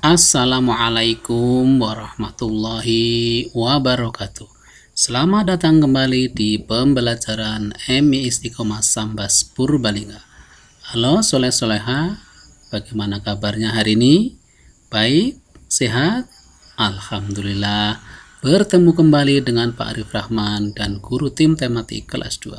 Assalamualaikum warahmatullahi wabarakatuh. Selamat datang kembali di pembelajaran MI Istiqomah Sambas Purbalingga. Halo soleh soleha, bagaimana kabarnya hari ini? Baik, sehat? Alhamdulillah. Bertemu kembali dengan Pak Arif Rahman dan guru tim tematik kelas 2.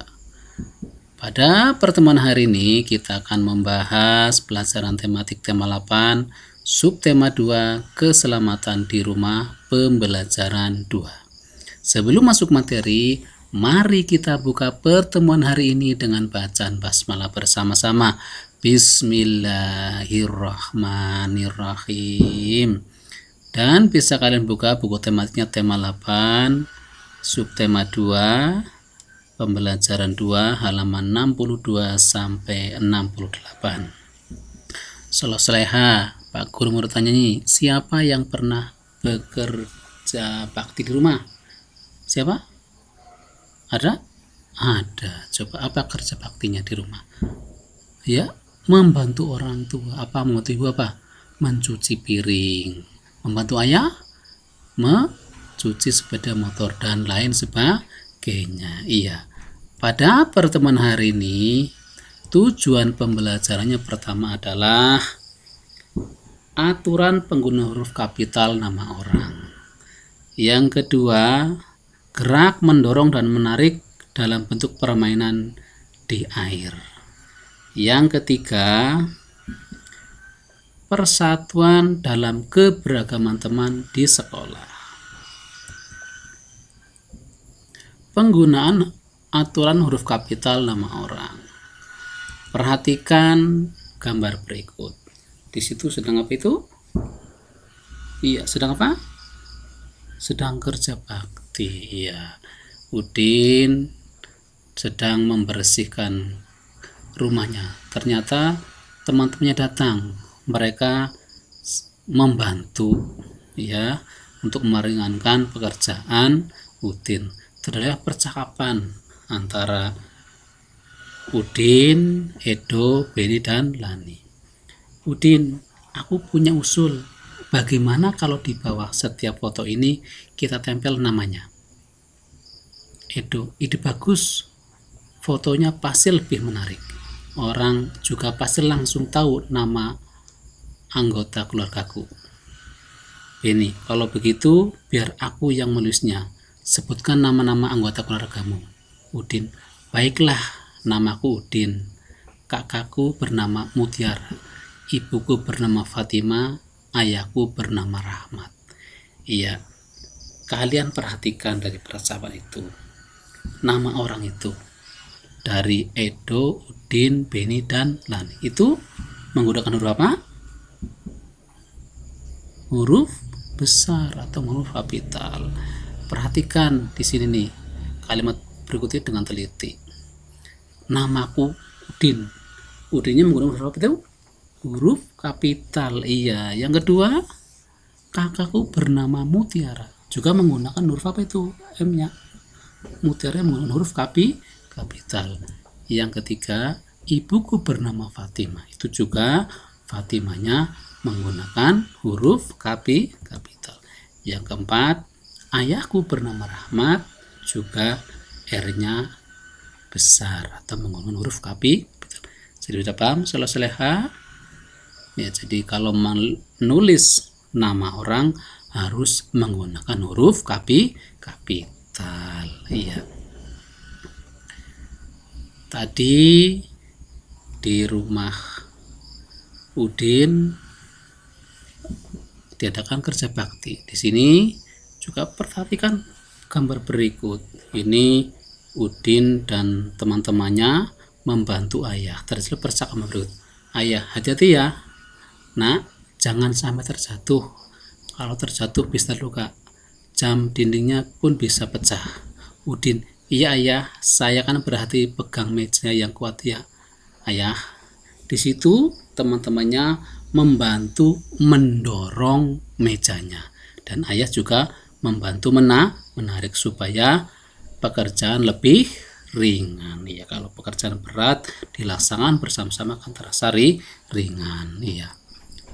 Pada pertemuan hari ini kita akan membahas pelajaran tematik tema 8 Subtema 2 Keselamatan di Rumah Pembelajaran 2 Sebelum masuk materi, mari kita buka pertemuan hari ini dengan bacaan basmalah bersama-sama Bismillahirrahmanirrahim Dan bisa kalian buka buku tematiknya tema 8 Subtema 2 Pembelajaran 2 halaman 62 sampai 68 Selesai Pak Guru mau tanya nih, siapa yang pernah bekerja bakti di rumah? Siapa? Ada? Ada. Coba apa kerja baktinya di rumah? Ya, membantu orang tua. Apa membantu ibu apa? Mencuci piring. Membantu ayah? Mencuci sepeda motor dan lain sebagainya. Iya. Pada pertemuan hari ini, tujuan pembelajarannya pertama adalah aturan pengguna huruf kapital nama orang. Yang kedua, gerak mendorong dan menarik dalam bentuk permainan di air. Yang ketiga, persatuan dalam keberagaman teman di sekolah. Penggunaan aturan huruf kapital nama orang. Perhatikan gambar berikut di situ sedang apa itu iya sedang apa sedang kerja bakti iya Udin sedang membersihkan rumahnya ternyata teman-temannya datang mereka membantu ya untuk meringankan pekerjaan Udin terlihat percakapan antara Udin, Edo, Beni, dan Lani. Udin, aku punya usul. Bagaimana kalau di bawah setiap foto ini kita tempel namanya? Edo, ide bagus. Fotonya pasti lebih menarik. Orang juga pasti langsung tahu nama anggota keluargaku. Beni, kalau begitu biar aku yang menulisnya. Sebutkan nama-nama anggota keluargamu. Udin, baiklah, namaku Udin. Kakakku bernama Mutiara ibuku bernama Fatima, ayahku bernama Rahmat. Iya, kalian perhatikan dari percakapan itu. Nama orang itu dari Edo, Udin, Beni, dan Lan. Itu menggunakan huruf apa? Huruf besar atau huruf kapital. Perhatikan di sini nih kalimat berikutnya dengan teliti. Namaku Udin. Udinnya menggunakan huruf apa itu? huruf kapital iya yang kedua kakakku bernama Mutiara juga menggunakan huruf apa itu M nya Mutiara menggunakan huruf kapi kapital yang ketiga ibuku bernama Fatima itu juga Fatimanya menggunakan huruf kapi kapital yang keempat ayahku bernama Rahmat juga R-nya besar atau menggunakan huruf kapi jadi sudah paham selesai seleha ya jadi kalau menulis nama orang harus menggunakan huruf kapi kapital Iya. tadi di rumah Udin diadakan kerja bakti di sini juga perhatikan gambar berikut ini Udin dan teman-temannya membantu ayah Terus percakapan berikut ayah hati-hati ya Nak, jangan sampai terjatuh. Kalau terjatuh bisa terluka. Jam dindingnya pun bisa pecah. Udin, iya ayah, saya kan berhati pegang meja yang kuat ya. Ayah, di situ teman-temannya membantu mendorong mejanya dan ayah juga membantu mena menarik supaya pekerjaan lebih ringan ya kalau pekerjaan berat dilaksanakan bersama-sama akan terasa ringan ya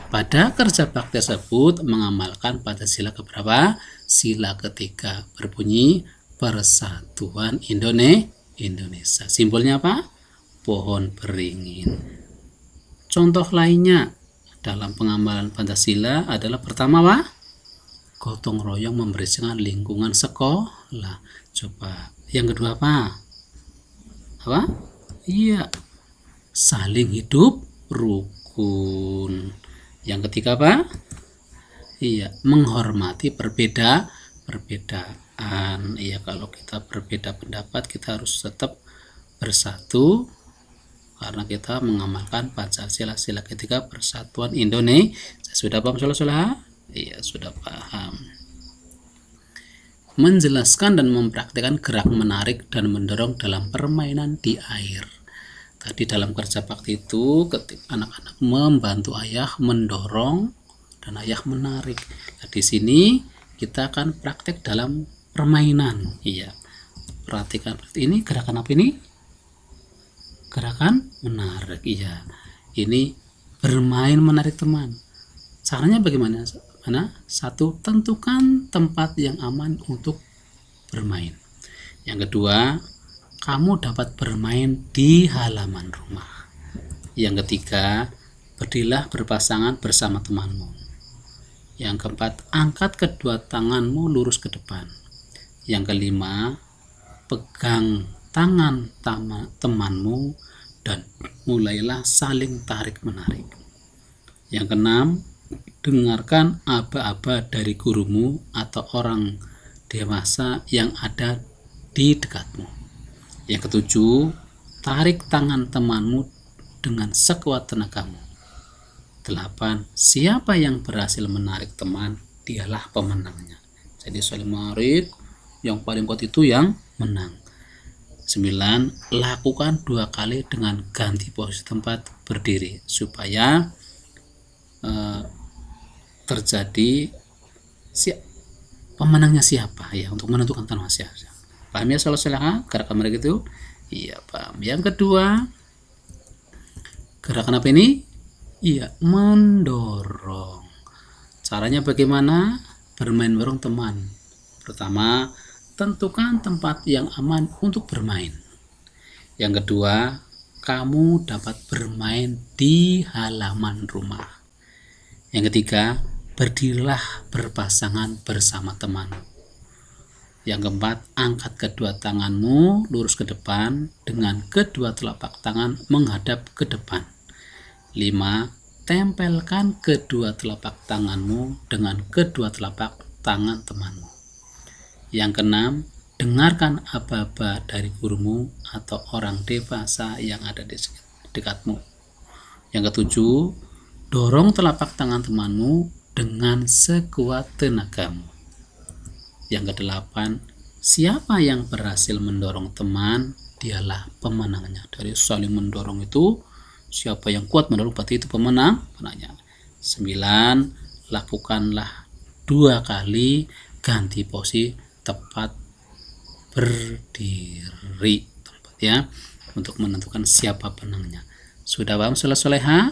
pada kerja bakti tersebut mengamalkan pada sila keberapa? Sila ketiga berbunyi Persatuan Indonesia. Indonesia. Simbolnya apa? Pohon beringin. Contoh lainnya dalam pengamalan Pancasila adalah pertama apa? Gotong royong membersihkan lingkungan sekolah. Coba. Yang kedua apa? Apa? Iya. Saling hidup rukun yang ketiga apa iya menghormati perbeda perbedaan iya kalau kita berbeda pendapat kita harus tetap bersatu karena kita mengamalkan Pancasila sila ketiga persatuan Indonesia sudah paham salah iya sudah paham menjelaskan dan mempraktikkan gerak menarik dan mendorong dalam permainan di air. Nah, di dalam kerja bakti itu ketika anak-anak membantu ayah mendorong dan ayah menarik nah, di sini kita akan praktek dalam permainan iya perhatikan ini gerakan apa ini gerakan menarik iya ini bermain menarik teman caranya bagaimana mana satu tentukan tempat yang aman untuk bermain yang kedua kamu dapat bermain di halaman rumah. Yang ketiga, berdilah berpasangan bersama temanmu. Yang keempat, angkat kedua tanganmu lurus ke depan. Yang kelima, pegang tangan temanmu dan mulailah saling tarik-menarik. Yang keenam, dengarkan aba-aba dari gurumu atau orang dewasa yang ada di dekatmu. Yang ketujuh, tarik tangan temanmu dengan sekuat tenagamu. Delapan, siapa yang berhasil menarik teman, dialah pemenangnya. Jadi saling menarik, yang paling kuat itu yang menang. sembilan Lakukan dua kali dengan ganti posisi tempat berdiri supaya eh, terjadi si pemenangnya siapa ya untuk menentukan tanah siapa. Paham ya salah-salah gerakan mereka itu? Iya, paham. Yang kedua, gerakan apa ini? Iya, mendorong. Caranya bagaimana? Bermain bareng teman. Pertama, tentukan tempat yang aman untuk bermain. Yang kedua, kamu dapat bermain di halaman rumah. Yang ketiga, berdirilah berpasangan bersama teman. Yang keempat, angkat kedua tanganmu lurus ke depan dengan kedua telapak tangan menghadap ke depan. lima Tempelkan kedua telapak tanganmu dengan kedua telapak tangan temanmu. Yang keenam, dengarkan apa-apa dari gurumu atau orang dewasa yang ada di dekatmu. Yang ketujuh, dorong telapak tangan temanmu dengan sekuat tenagamu. Yang kedelapan, siapa yang berhasil mendorong teman, dialah pemenangnya. Dari saling mendorong itu, siapa yang kuat mendorong berarti itu pemenang. Penanya. Sembilan, lakukanlah dua kali ganti posisi tepat berdiri tempat ya untuk menentukan siapa penangnya. Sudah paham selesai, soleha?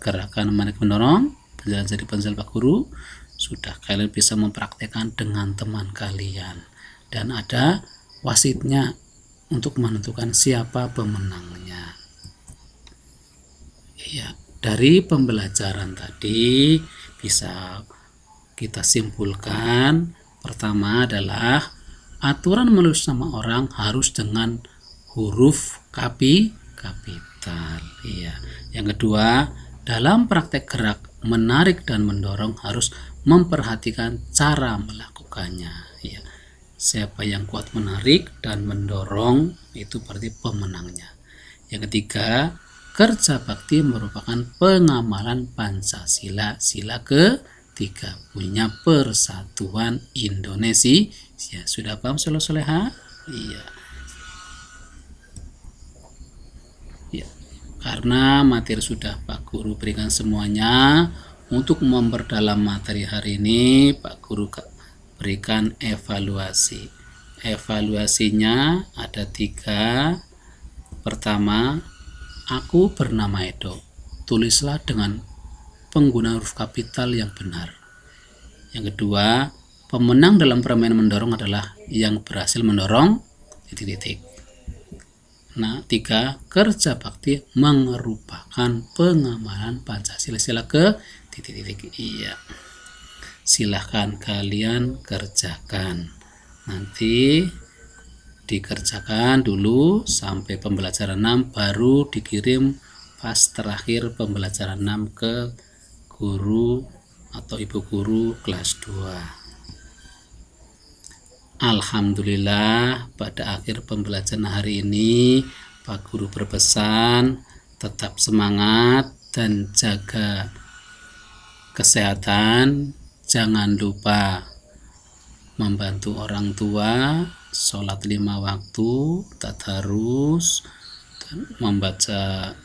Gerakan menarik mendorong, penjelasan dari pak guru, sudah kalian bisa mempraktekkan dengan teman kalian dan ada wasitnya untuk menentukan siapa pemenangnya ya dari pembelajaran tadi bisa kita simpulkan pertama adalah aturan menulis nama orang harus dengan huruf kapi kapital iya yang kedua dalam praktek gerak menarik dan mendorong harus memperhatikan cara melakukannya ya siapa yang kuat menarik dan mendorong itu berarti pemenangnya yang ketiga kerja bakti merupakan pengamalan Pancasila sila ke tiga punya persatuan Indonesia ya, sudah paham soleh soleha iya karena materi sudah Pak Guru berikan semuanya untuk memperdalam materi hari ini Pak Guru berikan evaluasi evaluasinya ada tiga pertama aku bernama Edo tulislah dengan pengguna huruf kapital yang benar yang kedua pemenang dalam permainan mendorong adalah yang berhasil mendorong titik-titik Nah, tiga, kerja bakti merupakan pengamalan Pancasila. Sila ke titik-titik. Iya. Silahkan kalian kerjakan. Nanti dikerjakan dulu sampai pembelajaran 6 baru dikirim pas terakhir pembelajaran 6 ke guru atau ibu guru kelas 2. Alhamdulillah pada akhir pembelajaran hari ini Pak Guru berpesan tetap semangat dan jaga kesehatan jangan lupa membantu orang tua sholat lima waktu tadarus dan membaca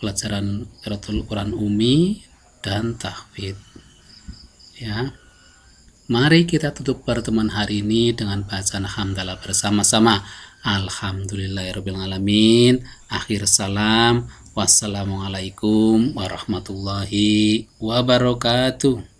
pelajaran Quran Umi dan tahfidz ya Mari kita tutup pertemuan hari ini dengan bacaan hamdalah bersama-sama. Alhamdulillahirrahmanirrahim. Akhir salam. Wassalamualaikum warahmatullahi wabarakatuh.